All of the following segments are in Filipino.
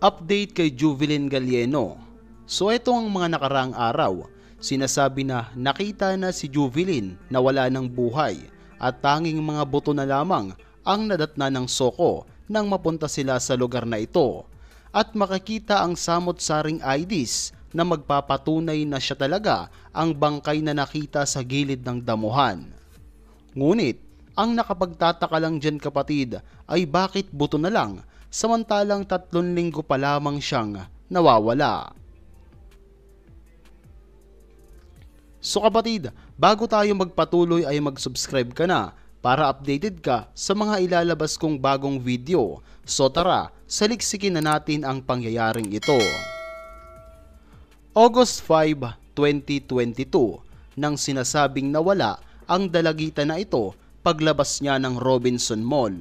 Update kay Juvelin Galieno. So ito ang mga nakaraang araw. Sinasabi na nakita na si Juvelin na wala ng buhay at tanging mga buto na lamang ang nadatna ng soko nang mapunta sila sa lugar na ito at makikita ang samot-saring IDs na magpapatunay na siya talaga ang bangkay na nakita sa gilid ng damuhan. Ngunit, ang nakapagtataka lang dyan kapatid ay bakit buto na lang samantalang tatlong linggo pa lamang siyang nawawala. So kapatid, bago tayo magpatuloy ay mag-subscribe ka na para updated ka sa mga ilalabas kong bagong video. So tara, saliksikin na natin ang pangyayaring ito. August 5, 2022, nang sinasabing nawala ang dalagita na ito paglabas niya ng Robinson Mall.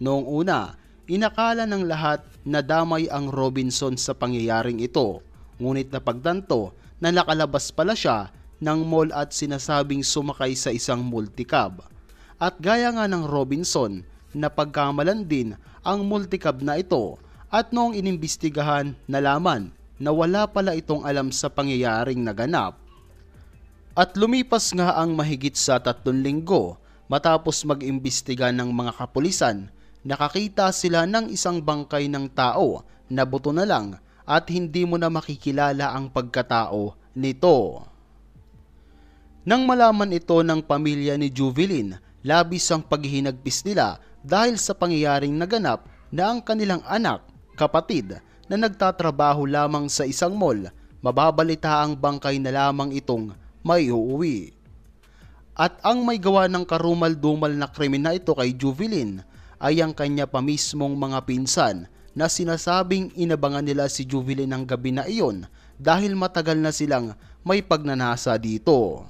Noong una, Inakala ng lahat na damay ang Robinson sa pangyayaring ito, ngunit napagtanto na nakalabas pala siya ng mall at sinasabing sumakay sa isang multicab. At gaya nga ng Robinson, napagkamalan din ang multicab na ito at noong inimbestigahan nalaman na wala pala itong alam sa pangyayaring naganap. At lumipas nga ang mahigit sa tatlong linggo matapos mag-imbestiga ng mga kapulisan nakakita sila ng isang bangkay ng tao na buto na lang at hindi mo na makikilala ang pagkatao nito. Nang malaman ito ng pamilya ni Juvelin, labis ang paghihinagpis nila dahil sa pangyayaring naganap na ang kanilang anak, kapatid, na nagtatrabaho lamang sa isang mall, mababalita ang bangkay na lamang itong may uuwi. At ang may gawa ng karumal-dumal na krimen na ito kay Juvelin ay ang kanya pa mismong mga pinsan na sinasabing inabangan nila si Jubilee ng gabi na iyon dahil matagal na silang may pagnanasa dito.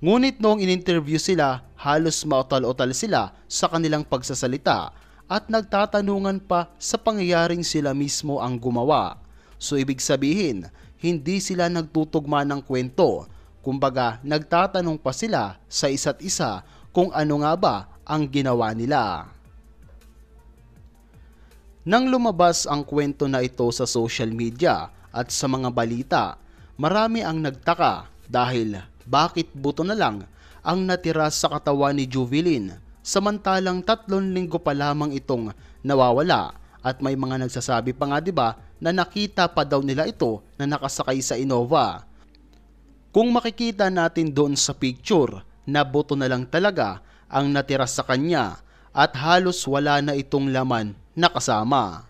Ngunit noong ininterview sila, halos mautal-utal sila sa kanilang pagsasalita at nagtatanungan pa sa pangyayaring sila mismo ang gumawa. So ibig sabihin, hindi sila nagtutugma ng kwento. Kumbaga, nagtatanong pa sila sa isa't isa kung ano nga ba ang ginawa nila. Nang lumabas ang kwento na ito sa social media at sa mga balita, marami ang nagtaka dahil bakit buto na lang ang natira sa katawan ni Juvelin samantalang tatlong linggo pa lamang itong nawawala at may mga nagsasabi pa nga 'di ba na nakita pa daw nila ito na nakasakay sa Innova. Kung makikita natin doon sa picture na buto na lang talaga ang natira sa kanya at halos wala na itong laman nakasama.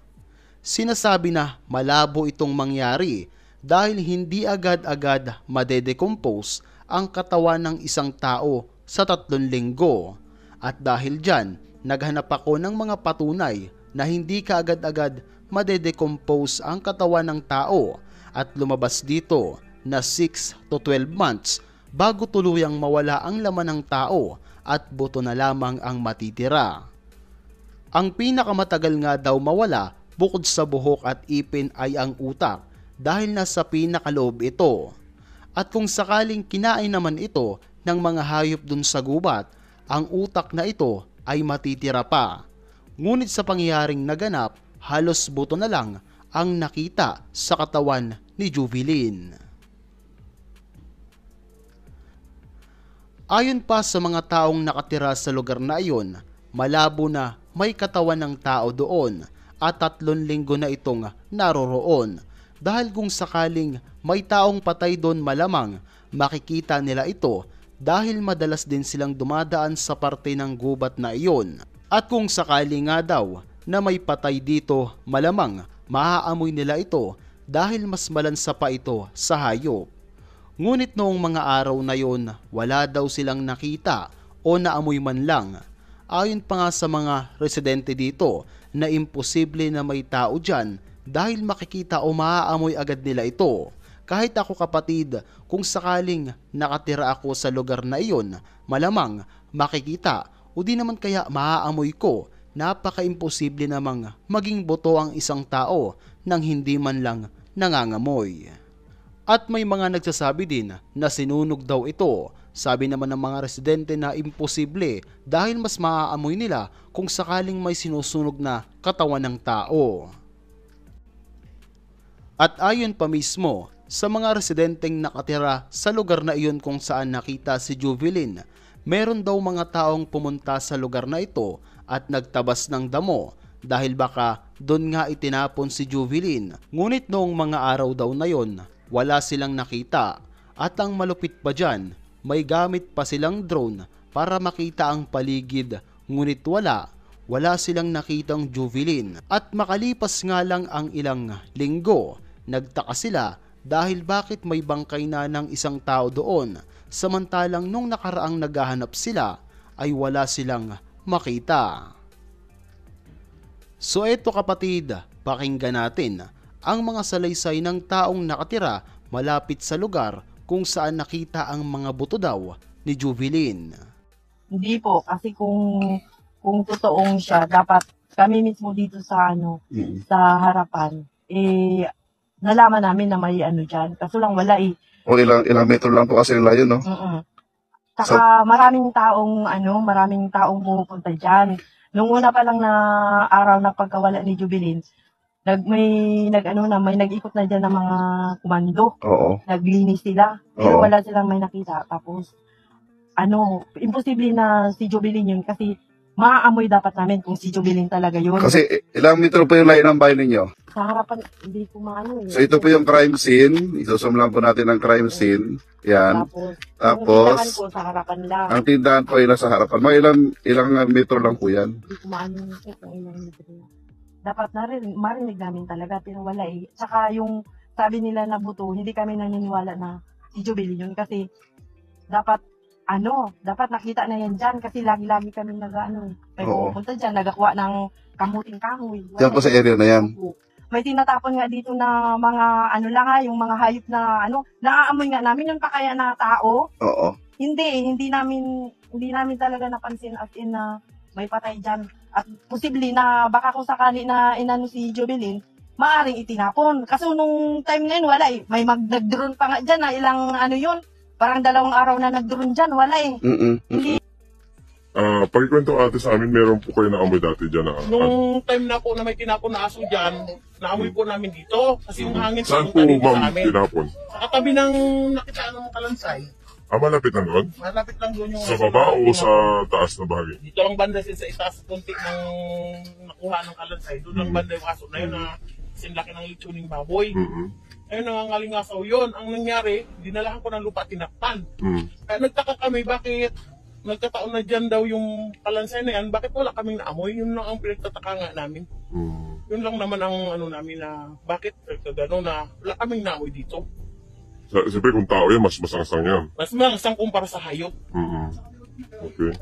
Sinasabi na malabo itong mangyari dahil hindi agad-agad madedecompose ang katawan ng isang tao sa tatlong linggo. At dahil dyan, naghanap ako ng mga patunay na hindi kaagad-agad madedecompose ang katawan ng tao at lumabas dito na 6 to 12 months bago tuluyang mawala ang laman ng tao at buto na lamang ang matitira. Ang pinakamatagal nga daw mawala bukod sa buhok at ipin ay ang utak dahil nasa pinakaloob ito. At kung sakaling kinain naman ito ng mga hayop dun sa gubat, ang utak na ito ay matitira pa. Ngunit sa pangyayaring naganap, halos buto na lang ang nakita sa katawan ni Jubilin. Ayon pa sa mga taong nakatira sa lugar na iyon, malabo na may katawan ng tao doon at tatlong linggo na itong naroroon. Dahil kung sakaling may taong patay doon malamang, makikita nila ito dahil madalas din silang dumadaan sa parte ng gubat na iyon. At kung sakaling nga daw na may patay dito malamang, maaamoy nila ito dahil mas malansa pa ito sa hayop. Ngunit noong mga araw na yon, wala daw silang nakita o naamoy man lang Ayon pa nga sa mga residente dito na imposible na may tao dyan dahil makikita o maaamoy agad nila ito. Kahit ako kapatid, kung sakaling nakatira ako sa lugar na iyon, malamang makikita o di naman kaya maaamoy ko napaka-imposible namang maging boto ang isang tao nang hindi man lang nangangamoy. At may mga nagsasabi din na sinunog daw ito sabi naman ng mga residente na imposible dahil mas maaamoy nila kung sakaling may sinusunog na katawan ng tao. At ayon pa mismo sa mga residenteng nakatira sa lugar na iyon kung saan nakita si Jubilin, meron daw mga taong pumunta sa lugar na ito at nagtabas ng damo dahil baka doon nga itinapon si Jubilin. Ngunit noong mga araw daw na yon, wala silang nakita at ang malupit pa dyan may gamit pa silang drone para makita ang paligid ngunit wala, wala silang nakitang juvilin. At makalipas nga lang ang ilang linggo, nagtaka sila dahil bakit may bangkay na ng isang tao doon samantalang nung nakaraang naghahanap sila ay wala silang makita. So eto kapatid, pakinggan natin ang mga salaysay ng taong nakatira malapit sa lugar kung saan nakita ang mga buto daw ni Jubilin. Hindi po, kasi kung kung totoong siya, dapat kami mismo dito sa ano, mm-hmm. sa harapan, eh nalaman namin na may ano diyan. Kaso lang wala eh. O ilang ilang metro lang po kasi yung layo no? Mm-mm. Saka so, maraming taong ano, maraming taong pupunta diyan. Nung una pa lang na araw na pagkawala ni Jubilin, nag may nag ano na may nag-ikot na diyan ng mga komando. Oo. Naglinis sila. Pero wala silang may nakita. Tapos ano, imposible na si Jubilin yun kasi maaamoy dapat namin kung si Jubilin talaga yun. Kasi ilang metro pa yung layo ng bahay ninyo? Sa harapan, hindi ko maano eh. So ito po yung crime scene. Isusumlan po natin ang crime scene. Yan. Tapos, Tapos, Tapos, ko sa harapan lang. ang tindahan po ay nasa harapan. Mga ilang, ilang metro lang po yan. Hindi ko maano yung kung ilang metro dapat narin, marinig namin talaga, pero wala eh. Tsaka yung sabi nila na buto, hindi kami naniniwala na si Jubilee yun kasi dapat ano, dapat nakita na yan dyan kasi lagi-lagi kami nag-ano, pero dyan, nagakuha ng kamuting kahoy. Diyan po sa area na yan? May tinatapon nga dito na mga ano lang nga, yung mga hayop na ano, naaamoy nga namin yung pakaya na tao. Oo. Hindi, eh, hindi namin, hindi namin talaga napansin as in na may patay dyan at posible na baka kung sakali na inano si Jubilin, maaring itinapon. Kasi nung time na yun, wala eh. May mag nag-drone pa nga dyan na ah. ilang ano yun. Parang dalawang araw na nag-drone dyan, wala eh. Mm-mm. Hindi. Ah, ate sa amin, meron po kayo na amoy dati diyan na... Ah. Nung time na po na may tinapon na aso diyan, naamoy po namin dito. Kasi yung hangin Saan po, ma'am, sa amin. tinapon? Sa katabi ng nakitaan ng kalansay. Ah, malapit lang doon? Malapit lang doon yung... Sa baba o sa ano. taas na bahagi? Dito lang banda sa itaas konti ng nakuha ng kalansay. Doon lang mm. banda yung aso na yun na mm. ah. sinlaki ng lechoning baboy. Ayun na ang alingasaw yun. Ang nangyari, dinalahan ko ng lupa tinakpan. Mm. Kaya nagtaka kami bakit nagkataon na dyan daw yung kalansay na yan, bakit wala kaming naamoy? Yun lang ang pinagtataka nga namin. Yun lang naman ang ano namin na bakit kagano na wala kaming naamoy dito. Sa, siyempre kung tao yan, mas masangsang yan. Mas mangsang kumpara sa hayop. Mm -hmm. Okay.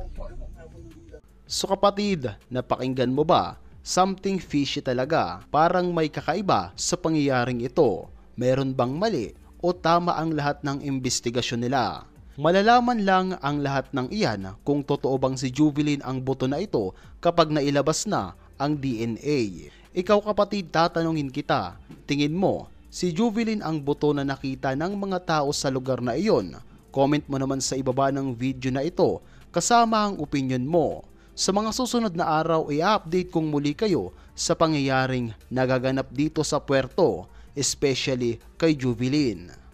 So kapatid, napakinggan mo ba? Something fishy talaga. Parang may kakaiba sa pangyayaring ito. Meron bang mali o tama ang lahat ng investigasyon nila? Malalaman lang ang lahat ng iyan kung totoo bang si Jubilin ang boto na ito kapag nailabas na ang DNA. Ikaw kapatid tatanungin kita, tingin mo si Juvelin ang buto na nakita ng mga tao sa lugar na iyon. Comment mo naman sa ibaba ng video na ito kasama ang opinion mo. Sa mga susunod na araw i-update kong muli kayo sa pangyayaring nagaganap dito sa puerto, especially kay Jubilin.